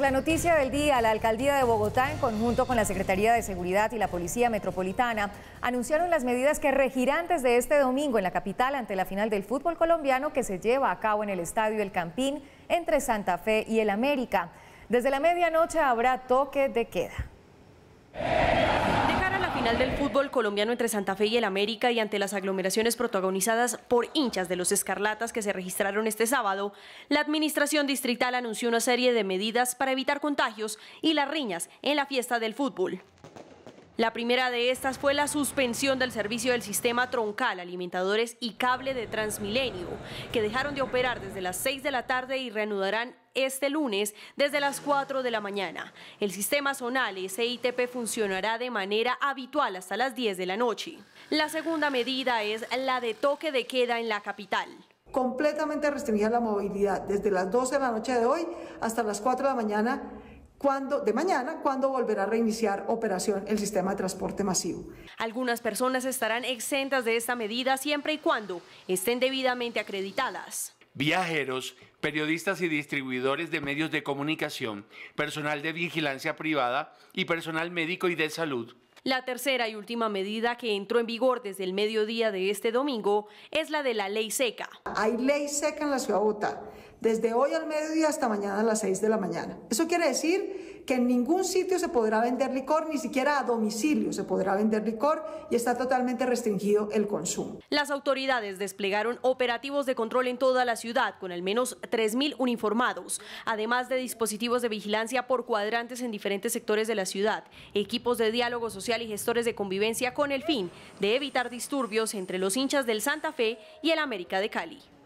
La noticia del día, la alcaldía de Bogotá, en conjunto con la Secretaría de Seguridad y la Policía Metropolitana, anunciaron las medidas que regirán desde este domingo en la capital ante la final del fútbol colombiano que se lleva a cabo en el estadio El Campín entre Santa Fe y el América. Desde la medianoche habrá toque de queda final del fútbol colombiano entre Santa Fe y el América y ante las aglomeraciones protagonizadas por hinchas de los Escarlatas que se registraron este sábado, la administración distrital anunció una serie de medidas para evitar contagios y las riñas en la fiesta del fútbol. La primera de estas fue la suspensión del servicio del sistema troncal, alimentadores y cable de Transmilenio, que dejaron de operar desde las 6 de la tarde y reanudarán este lunes desde las 4 de la mañana. El sistema zonal SITP funcionará de manera habitual hasta las 10 de la noche. La segunda medida es la de toque de queda en la capital completamente restringida la movilidad desde las 12 de la noche de hoy hasta las 4 de la mañana cuando, de mañana, cuando volverá a reiniciar operación el sistema de transporte masivo. Algunas personas estarán exentas de esta medida siempre y cuando estén debidamente acreditadas. Viajeros, periodistas y distribuidores de medios de comunicación, personal de vigilancia privada y personal médico y de salud la tercera y última medida que entró en vigor desde el mediodía de este domingo es la de la ley seca. Hay ley seca en la ciudad de desde hoy al mediodía hasta mañana a las 6 de la mañana. Eso quiere decir que en ningún sitio se podrá vender licor, ni siquiera a domicilio se podrá vender licor y está totalmente restringido el consumo. Las autoridades desplegaron operativos de control en toda la ciudad con al menos 3.000 uniformados, además de dispositivos de vigilancia por cuadrantes en diferentes sectores de la ciudad, equipos de diálogo social y gestores de convivencia con el fin de evitar disturbios entre los hinchas del Santa Fe y el América de Cali.